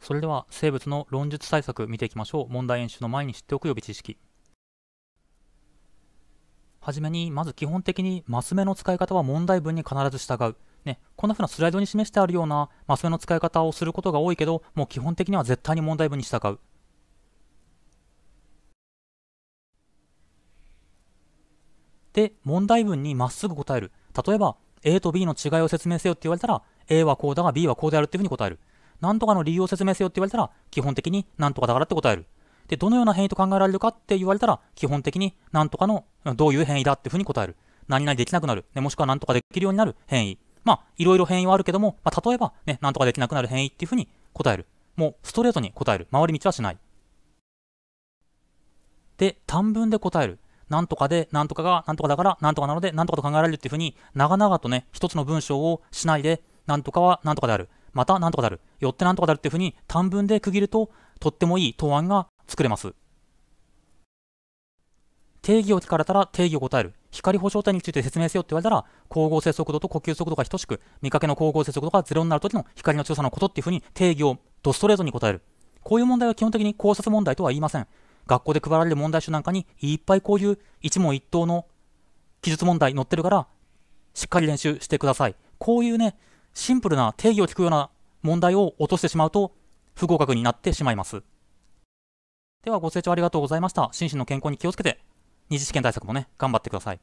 それでは生物の論述対策見ていきましょう問題演習の前に知っておく予備知識はじめにまず基本的にマス目の使い方は問題文に必ず従うね、こんなふうなスライドに示してあるようなマス目の使い方をすることが多いけどもう基本的には絶対に問題文に従うで問題文にまっすぐ答える例えば A と B の違いを説明せよって言われたら A はこうだが B はこうであるっていうふうに答えるなんとかの理由を説明せよって言われたら、基本的に何とかだからって答える。で、どのような変異と考えられるかって言われたら、基本的に何とかの、どういう変異だっていうふうに答える。何々できなくなる。ね、もしくは何とかできるようになる変異。まあ、いろいろ変異はあるけども、まあ、例えば、ね、なんとかできなくなる変異っていうふうに答える。もう、ストレートに答える。回り道はしない。で、短文で答える。なんとかで、なんとかが、なんとかだから、なんとかなので、なんとかと考えられるっていうふうに、長々とね、一つの文章をしないで、なんとかはなんとかである。またなんとかなる、よってなんとかなるっていうふうに短文で区切ると、とってもいい答案が作れます。定義を聞かれたら定義を答える。光保証体について説明せよって言われたら、光合成速度と呼吸速度が等しく、見かけの光合成速度が0になるときの光の強さのことっていうふうに定義をドストレートに答える。こういう問題は基本的に考察問題とは言いません。学校で配られる問題集なんかにいっぱいこういう一問一答の記述問題載ってるから、しっかり練習してください。こういうね、シンプルな定義を聞くような問題を落としてしまうと不合格になってしまいます。ではご清聴ありがとうございました。心身の健康に気をつけて、二次試験対策もね、頑張ってください。